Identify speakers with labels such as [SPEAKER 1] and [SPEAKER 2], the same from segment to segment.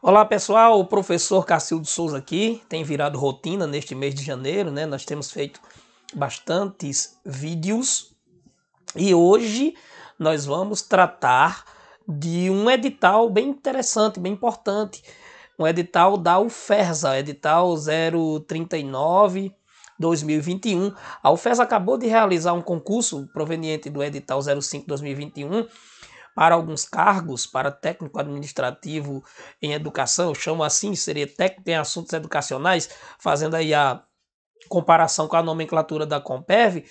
[SPEAKER 1] Olá pessoal, o professor Cacildo Souza aqui, tem virado rotina neste mês de janeiro, né? Nós temos feito bastantes vídeos e hoje nós vamos tratar de um edital bem interessante, bem importante, um edital da UFERSA, edital 039 2021. A UFES acabou de realizar um concurso proveniente do edital 05 2021 para alguns cargos, para técnico administrativo em educação, chamo assim, seria técnico em assuntos educacionais, fazendo aí a comparação com a nomenclatura da Compev,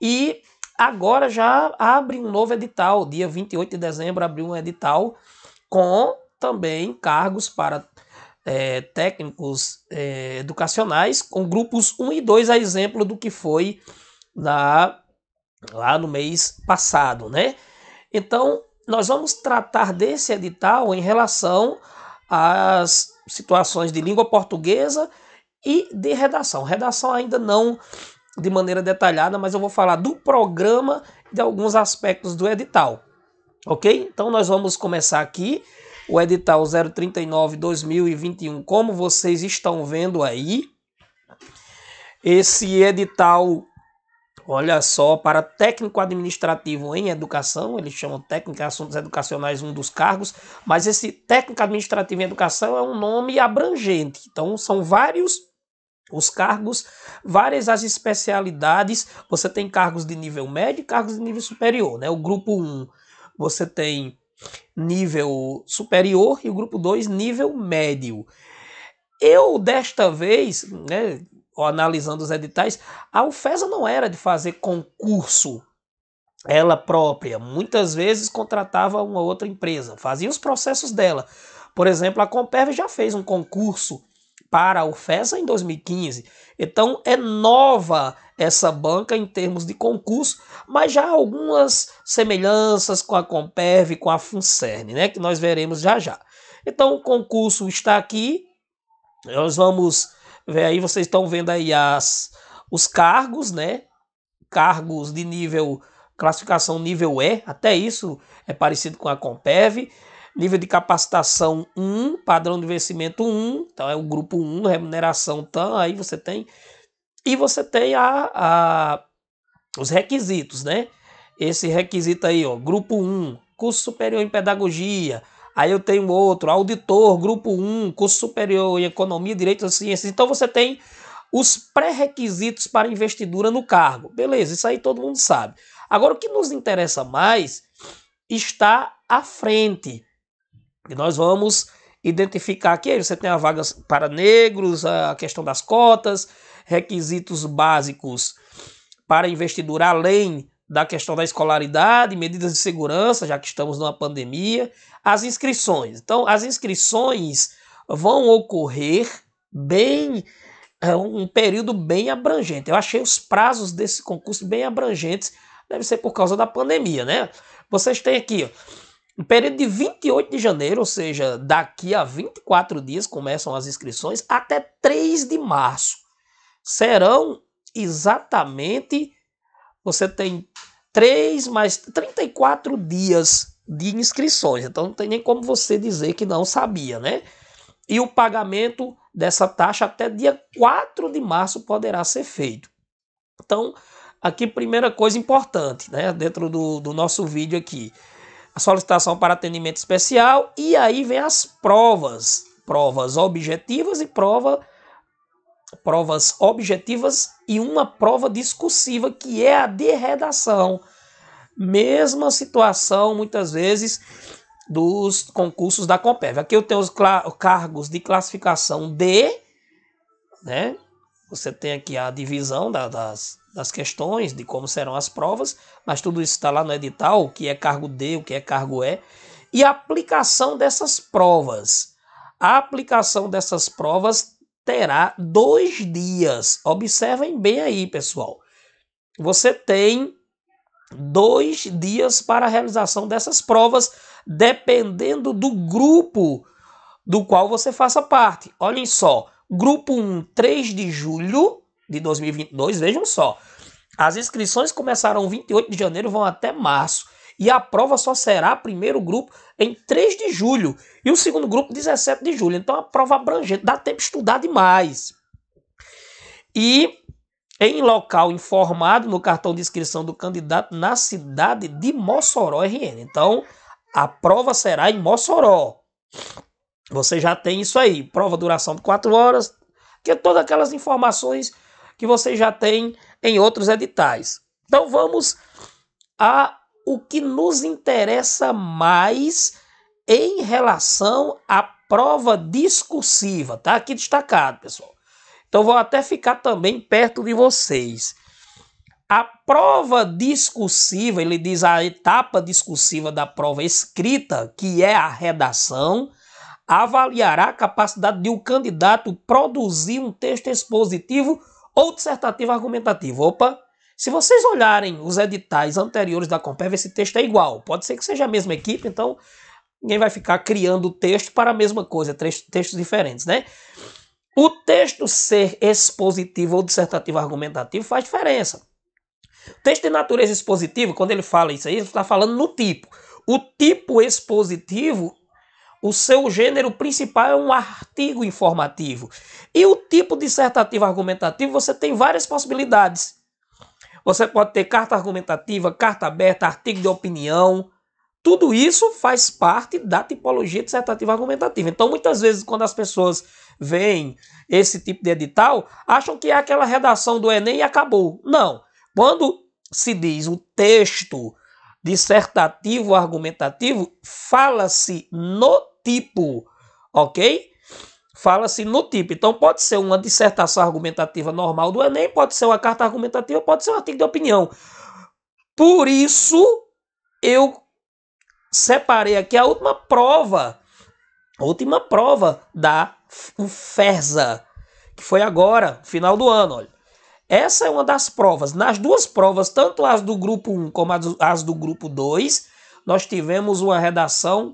[SPEAKER 1] e agora já abre um novo edital, dia 28 de dezembro abriu um edital com também cargos para é, técnicos é, educacionais, com grupos 1 e 2, a exemplo do que foi na, lá no mês passado, né? Então, nós vamos tratar desse edital em relação às situações de língua portuguesa e de redação. Redação ainda não de maneira detalhada, mas eu vou falar do programa e de alguns aspectos do edital. Ok? Então nós vamos começar aqui o edital 039-2021, como vocês estão vendo aí. Esse edital Olha só, para técnico administrativo em educação, eles chamam técnico em assuntos educacionais um dos cargos, mas esse técnico administrativo em educação é um nome abrangente. Então, são vários os cargos, várias as especialidades. Você tem cargos de nível médio e cargos de nível superior, né? O grupo 1, você tem nível superior e o grupo 2 nível médio. Eu desta vez, né, ou analisando os editais, a UFESA não era de fazer concurso ela própria. Muitas vezes contratava uma outra empresa, fazia os processos dela. Por exemplo, a Comperv já fez um concurso para a UFESA em 2015. Então é nova essa banca em termos de concurso, mas já há algumas semelhanças com a Comperv, com a Funcern, né, que nós veremos já já. Então o concurso está aqui. Nós vamos Aí vocês estão vendo aí as, os cargos, né? Cargos de nível, classificação nível E, até isso é parecido com a Compev. Nível de capacitação 1, padrão de vencimento 1, então é o grupo 1, remuneração tam, aí você tem. E você tem a, a, os requisitos, né? Esse requisito aí, ó, grupo 1, curso superior em pedagogia, Aí eu tenho outro, auditor, grupo 1, curso superior em economia, direito às ciências. Então você tem os pré-requisitos para investidura no cargo. Beleza, isso aí todo mundo sabe. Agora o que nos interessa mais está à frente. E nós vamos identificar aqui, você tem a vaga para negros, a questão das cotas, requisitos básicos para investidura além da questão da escolaridade, medidas de segurança, já que estamos numa pandemia, as inscrições. Então, as inscrições vão ocorrer bem é, um período bem abrangente. Eu achei os prazos desse concurso bem abrangentes, deve ser por causa da pandemia, né? Vocês têm aqui, ó, um período de 28 de janeiro, ou seja, daqui a 24 dias começam as inscrições, até 3 de março. Serão exatamente você tem 3 mais 34 dias de inscrições. Então não tem nem como você dizer que não sabia, né? E o pagamento dessa taxa até dia 4 de março poderá ser feito. Então, aqui primeira coisa importante, né? Dentro do, do nosso vídeo aqui. A solicitação para atendimento especial e aí vem as provas. Provas objetivas e prova provas objetivas e uma prova discursiva, que é a de redação. Mesma situação, muitas vezes, dos concursos da Compev. Aqui eu tenho os cargos de classificação D, né? Você tem aqui a divisão da, das, das questões, de como serão as provas, mas tudo isso está lá no edital, o que é cargo D, o que é cargo E, e a aplicação dessas provas. A aplicação dessas provas terá dois dias. Observem bem aí, pessoal. Você tem dois dias para a realização dessas provas, dependendo do grupo do qual você faça parte. Olhem só, grupo 1, 3 de julho de 2022, vejam só. As inscrições começaram 28 de janeiro, vão até março e a prova só será primeiro grupo em 3 de julho e o segundo grupo 17 de julho. Então a prova abrangente dá tempo de estudar demais. E em local informado no cartão de inscrição do candidato na cidade de Mossoró RN. Então a prova será em Mossoró. Você já tem isso aí, prova duração de 4 horas, que é todas aquelas informações que você já tem em outros editais. Então vamos a o que nos interessa mais em relação à prova discursiva, tá aqui destacado, pessoal. Então vou até ficar também perto de vocês. A prova discursiva, ele diz a etapa discursiva da prova escrita, que é a redação, avaliará a capacidade de o um candidato produzir um texto expositivo ou dissertativo argumentativo. Opa, se vocês olharem os editais anteriores da Compev, esse texto é igual. Pode ser que seja a mesma equipe, então ninguém vai ficar criando texto para a mesma coisa, textos diferentes, né? O texto ser expositivo ou dissertativo argumentativo faz diferença. O texto de natureza expositiva, quando ele fala isso aí, ele está falando no tipo. O tipo expositivo, o seu gênero principal é um artigo informativo. E o tipo dissertativo argumentativo, você tem várias possibilidades. Você pode ter carta argumentativa, carta aberta, artigo de opinião. Tudo isso faz parte da tipologia dissertativa argumentativa. Então, muitas vezes, quando as pessoas veem esse tipo de edital, acham que é aquela redação do Enem e acabou. Não. Quando se diz o texto dissertativo argumentativo, fala-se no tipo, ok? fala-se assim, no tipo. Então pode ser uma dissertação argumentativa normal do Enem, pode ser uma carta argumentativa, pode ser um artigo de opinião. Por isso eu separei aqui a última prova, a última prova da FERSA, que foi agora, final do ano, olha. Essa é uma das provas. Nas duas provas, tanto as do grupo 1 como as do grupo 2, nós tivemos uma redação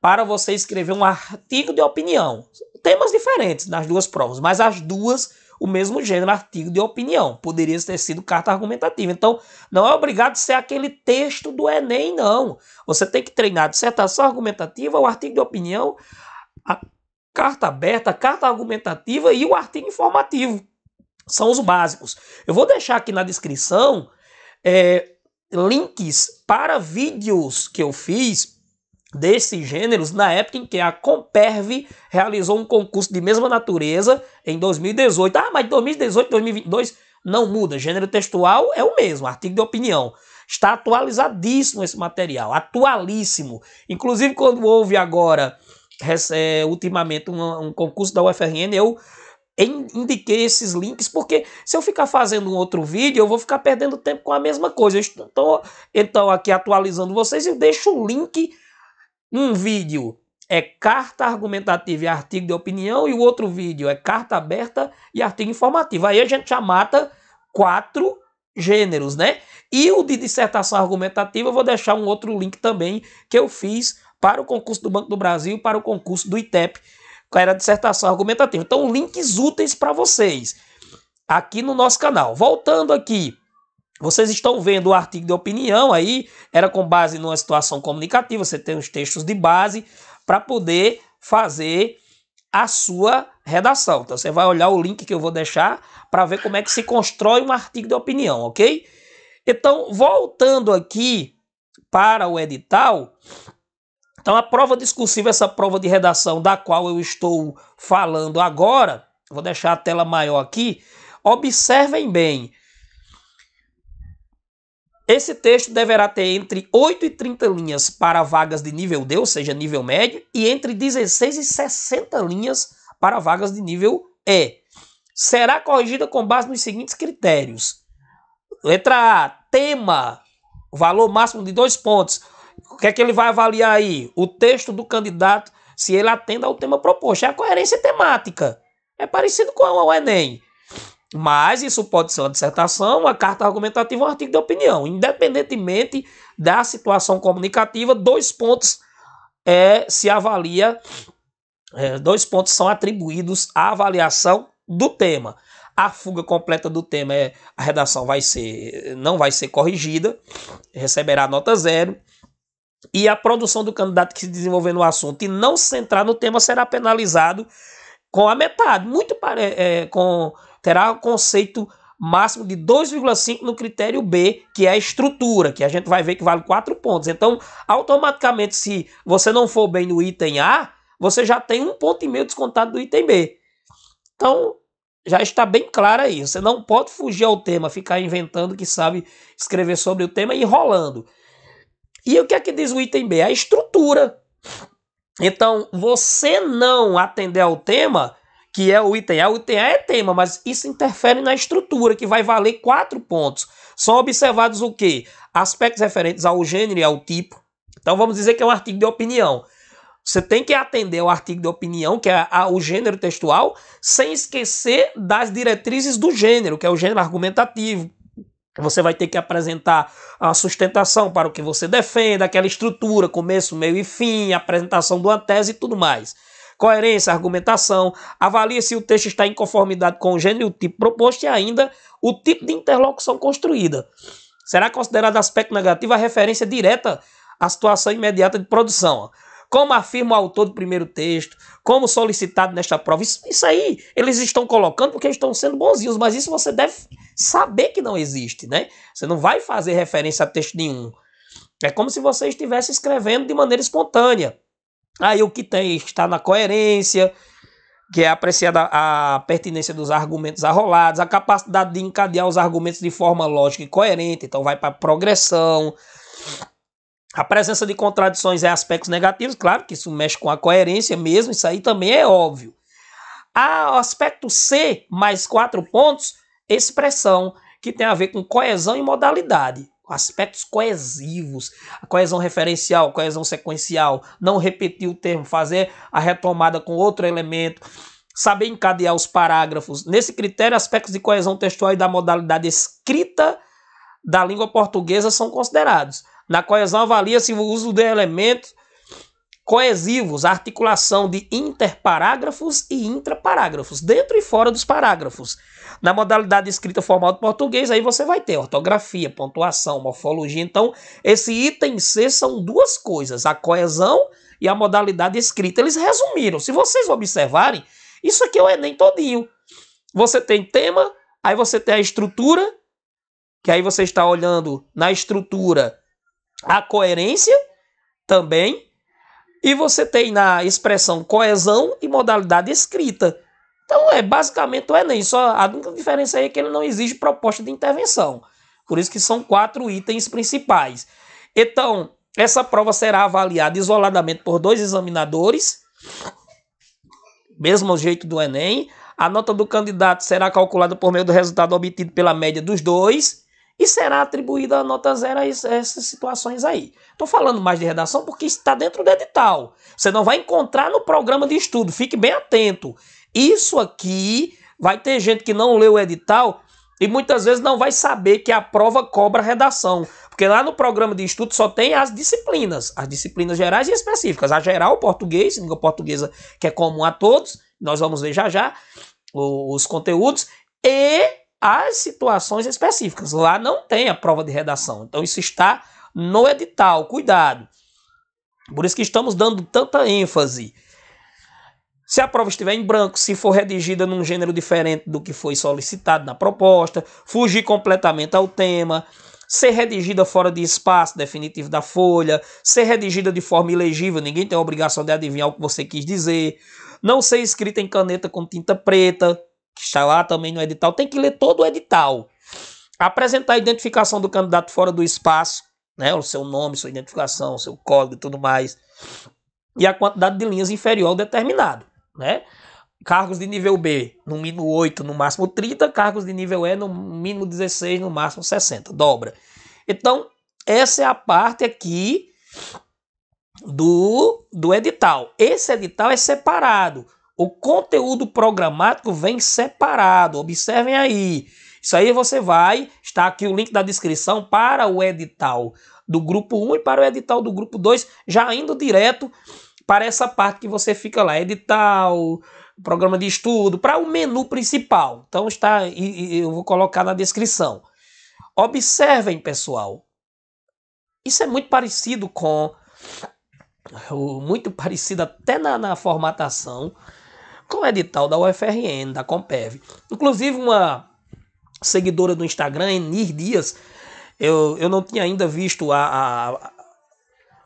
[SPEAKER 1] para você escrever um artigo de opinião temas diferentes nas duas provas, mas as duas o mesmo gênero artigo de opinião. Poderia ter sido carta argumentativa. Então, não é obrigado a ser aquele texto do Enem, não. Você tem que treinar dissertação argumentativa, o artigo de opinião, a carta aberta, a carta argumentativa e o artigo informativo. São os básicos. Eu vou deixar aqui na descrição é, links para vídeos que eu fiz desses gêneros na época em que a Comperve realizou um concurso de mesma natureza em 2018. Ah, mas 2018, 2022 não muda. Gênero textual é o mesmo, artigo de opinião. Está atualizadíssimo esse material, atualíssimo. Inclusive, quando houve agora, é, ultimamente, um, um concurso da UFRN, eu indiquei esses links, porque se eu ficar fazendo um outro vídeo, eu vou ficar perdendo tempo com a mesma coisa. estou, então, aqui atualizando vocês, eu deixo o link um vídeo é carta argumentativa e artigo de opinião, e o outro vídeo é carta aberta e artigo informativo. Aí a gente já mata quatro gêneros, né? E o de dissertação argumentativa, eu vou deixar um outro link também que eu fiz para o concurso do Banco do Brasil, para o concurso do ITEP, que era dissertação argumentativa. Então, links úteis para vocês aqui no nosso canal. Voltando aqui vocês estão vendo o artigo de opinião aí, era com base numa situação comunicativa, você tem os textos de base para poder fazer a sua redação. Então você vai olhar o link que eu vou deixar para ver como é que se constrói um artigo de opinião, ok? Então, voltando aqui para o edital, então a prova discursiva, essa prova de redação da qual eu estou falando agora, vou deixar a tela maior aqui, observem bem, esse texto deverá ter entre 8 e 30 linhas para vagas de nível D, ou seja, nível médio, e entre 16 e 60 linhas para vagas de nível E. Será corrigida com base nos seguintes critérios: letra A, tema, valor máximo de dois pontos. O que é que ele vai avaliar aí? O texto do candidato, se ele atenda ao tema proposto. É a coerência temática. É parecido com o Enem. Mas isso pode ser uma dissertação, uma carta argumentativa, um artigo de opinião. Independentemente da situação comunicativa, dois pontos é, se avalia, é, dois pontos são atribuídos à avaliação do tema. A fuga completa do tema é a redação vai ser não vai ser corrigida, receberá nota zero. E a produção do candidato que se desenvolver no assunto e não centrar no tema será penalizado com a metade, muito pare, é, com terá o conceito máximo de 2,5 no critério B, que é a estrutura, que a gente vai ver que vale 4 pontos. Então, automaticamente, se você não for bem no item A, você já tem um ponto e meio descontado do item B. Então, já está bem claro aí. Você não pode fugir ao tema, ficar inventando que sabe escrever sobre o tema e enrolando. E o que é que diz o item B? A estrutura. Então, você não atender ao tema que é o item A. Ah, o item A é tema, mas isso interfere na estrutura, que vai valer quatro pontos. São observados o quê? Aspectos referentes ao gênero e ao tipo. Então vamos dizer que é um artigo de opinião. Você tem que atender ao artigo de opinião, que é o gênero textual, sem esquecer das diretrizes do gênero, que é o gênero argumentativo, você vai ter que apresentar a sustentação para o que você defende, aquela estrutura, começo, meio e fim, apresentação de uma tese e tudo mais coerência, argumentação, avalia se o texto está em conformidade com o gênero e o tipo proposto e ainda o tipo de interlocução construída. Será considerado aspecto negativo a referência direta à situação imediata de produção. Como afirma o autor do primeiro texto, como solicitado nesta prova. Isso, isso aí eles estão colocando porque estão sendo bonzinhos, mas isso você deve saber que não existe, né? Você não vai fazer referência a texto nenhum. É como se você estivesse escrevendo de maneira espontânea. Aí o que tem está na coerência, que é apreciada a pertinência dos argumentos arrolados, a capacidade de encadear os argumentos de forma lógica e coerente, então vai para progressão. A presença de contradições é aspectos negativos, claro que isso mexe com a coerência mesmo, isso aí também é óbvio. A aspecto C mais quatro pontos, expressão, que tem a ver com coesão e modalidade aspectos coesivos, a coesão referencial, coesão sequencial, não repetir o termo, fazer a retomada com outro elemento, saber encadear os parágrafos. Nesse critério, aspectos de coesão textual e da modalidade escrita da língua portuguesa são considerados. Na coesão avalia-se o uso de elementos coesivos, articulação de interparágrafos e intraparágrafos, dentro e fora dos parágrafos. Na modalidade escrita formal do português, aí você vai ter ortografia, pontuação, morfologia. Então, esse item C são duas coisas, a coesão e a modalidade escrita. Eles resumiram. Se vocês observarem, isso aqui é o Enem todinho. Você tem tema, aí você tem a estrutura, que aí você está olhando na estrutura a coerência também, e você tem na expressão coesão e modalidade escrita. Então é basicamente o é Enem, só a única diferença aí é que ele não exige proposta de intervenção. Por isso que são quatro itens principais. Então, essa prova será avaliada isoladamente por dois examinadores, mesmo jeito do Enem. A nota do candidato será calculada por meio do resultado obtido pela média dos dois e será atribuída a nota zero a essas situações aí. Estou falando mais de redação porque está dentro do edital. Você não vai encontrar no programa de estudo, fique bem atento. Isso aqui vai ter gente que não leu o edital e muitas vezes não vai saber que a prova cobra redação. Porque lá no programa de estudo só tem as disciplinas, as disciplinas gerais e específicas. A geral, português, língua portuguesa, que é comum a todos, nós vamos ver já já os conteúdos, e as situações específicas. Lá não tem a prova de redação. Então isso está no edital. Cuidado. Por isso que estamos dando tanta ênfase. Se a prova estiver em branco, se for redigida num gênero diferente do que foi solicitado na proposta, fugir completamente ao tema, ser redigida fora de espaço definitivo da folha, ser redigida de forma ilegível, ninguém tem a obrigação de adivinhar o que você quis dizer, não ser escrita em caneta com tinta preta, que está lá também no edital, tem que ler todo o edital. Apresentar a identificação do candidato fora do espaço, né? O seu nome, sua identificação, seu código e tudo mais. E a quantidade de linhas inferior ao determinado, né? Cargos de nível B, no mínimo 8, no máximo 30. Cargos de nível E, no mínimo 16, no máximo 60. Dobra. Então, essa é a parte aqui do, do edital. Esse edital é separado. O conteúdo programático vem separado. Observem aí. Isso aí você vai, está aqui o link da descrição para o edital do grupo 1 e para o edital do grupo 2, já indo direto para essa parte que você fica lá, edital, programa de estudo, para o menu principal. Então está, eu vou colocar na descrição. Observem, pessoal. Isso é muito parecido com muito parecido até na, na formatação com o edital da UFRN, da Compev. Inclusive, uma seguidora do Instagram, Enir Dias, eu, eu não tinha ainda visto a, a, a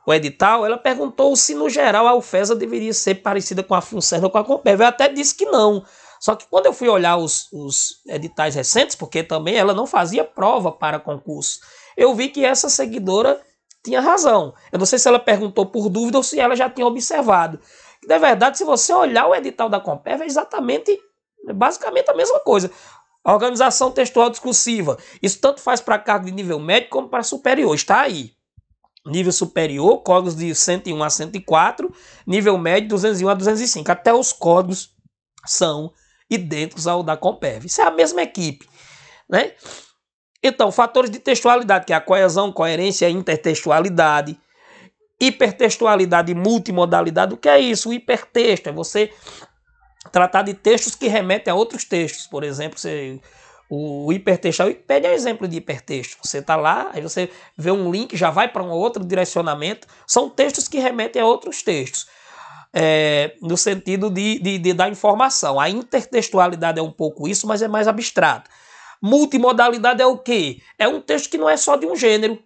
[SPEAKER 1] o edital, ela perguntou se no geral a UFESA deveria ser parecida com a Funcerna ou com a Compev. Eu até disse que não. Só que quando eu fui olhar os, os editais recentes, porque também ela não fazia prova para concurso, eu vi que essa seguidora tinha razão. Eu não sei se ela perguntou por dúvida ou se ela já tinha observado. Na verdade, se você olhar o edital da Comperv, é exatamente, é basicamente a mesma coisa. organização textual discursiva. Isso tanto faz para cargo de nível médio como para superior. Está aí. Nível superior, códigos de 101 a 104. Nível médio, 201 a 205. Até os códigos são idênticos ao da Comperv. Isso é a mesma equipe. Né? Então, fatores de textualidade, que é a coesão, coerência e intertextualidade Hipertextualidade e multimodalidade, o que é isso? O hipertexto é você tratar de textos que remetem a outros textos. Por exemplo, você, o hipertexto, a Wikipedia é um exemplo de hipertexto. Você está lá, aí você vê um link, já vai para um outro direcionamento. São textos que remetem a outros textos. É, no sentido de, de, de dar informação. A intertextualidade é um pouco isso, mas é mais abstrato. Multimodalidade é o quê? É um texto que não é só de um gênero.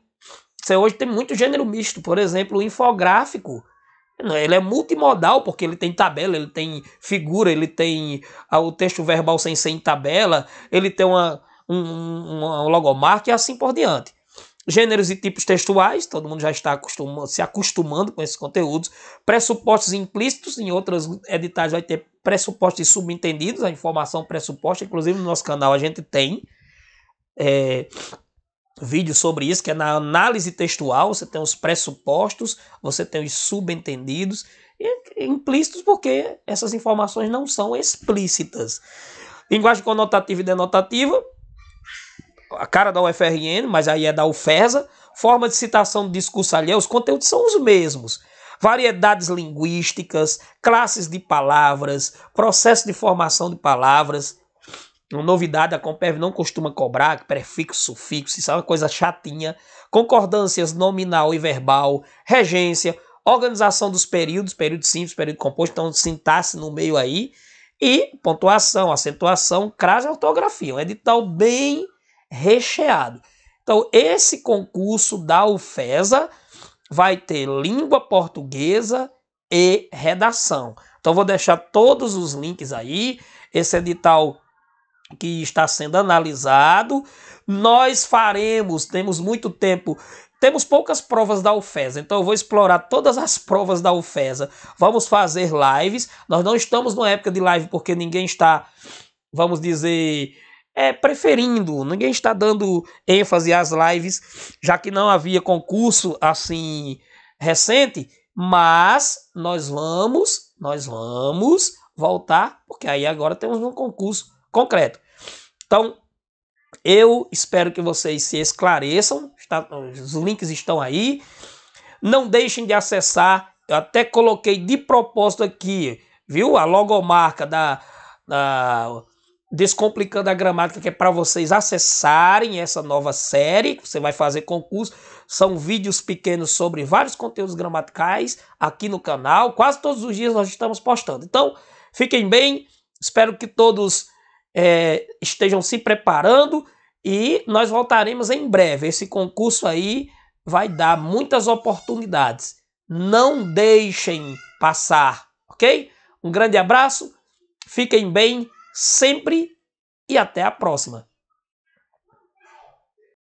[SPEAKER 1] Você hoje tem muito gênero misto, por exemplo, o infográfico. Né, ele é multimodal, porque ele tem tabela, ele tem figura, ele tem ah, o texto verbal sem ser em tabela, ele tem uma, um, um, um logomarca e assim por diante. Gêneros e tipos textuais, todo mundo já está se acostumando com esses conteúdos. Pressupostos implícitos, em outras editais vai ter pressupostos subentendidos, a informação pressuposta, inclusive no nosso canal a gente tem. É, vídeo sobre isso, que é na análise textual, você tem os pressupostos, você tem os subentendidos, e implícitos porque essas informações não são explícitas. Linguagem conotativa e denotativa, a cara da UFRN, mas aí é da UFESA, forma de citação de discurso alheio, os conteúdos são os mesmos. Variedades linguísticas, classes de palavras, processo de formação de palavras, uma novidade, a Comperv não costuma cobrar prefixo, sufixo, isso é uma coisa chatinha. Concordâncias nominal e verbal, regência, organização dos períodos, período simples, período composto, então sintaxe no meio aí. E pontuação, acentuação, crase e ortografia. Um edital bem recheado. Então, esse concurso da UFESA vai ter língua portuguesa e redação. Então, vou deixar todos os links aí. Esse edital que está sendo analisado. Nós faremos, temos muito tempo temos poucas provas da UFESA, então eu vou explorar todas as provas da UFESA. Vamos fazer lives. Nós não estamos numa época de live porque ninguém está, vamos dizer, é, preferindo, ninguém está dando ênfase às lives, já que não havia concurso assim recente. Mas nós vamos, nós vamos voltar, porque aí agora temos um concurso concreto. Então, eu espero que vocês se esclareçam. Está, os links estão aí. Não deixem de acessar. Eu até coloquei de propósito aqui, viu? A logomarca da, da Descomplicando a Gramática, que é para vocês acessarem essa nova série. Você vai fazer concurso. São vídeos pequenos sobre vários conteúdos gramaticais aqui no canal. Quase todos os dias nós estamos postando. Então, fiquem bem. Espero que todos é, estejam se preparando e nós voltaremos em breve. Esse concurso aí vai dar muitas oportunidades. Não deixem passar, ok? Um grande abraço, fiquem bem sempre e até a próxima.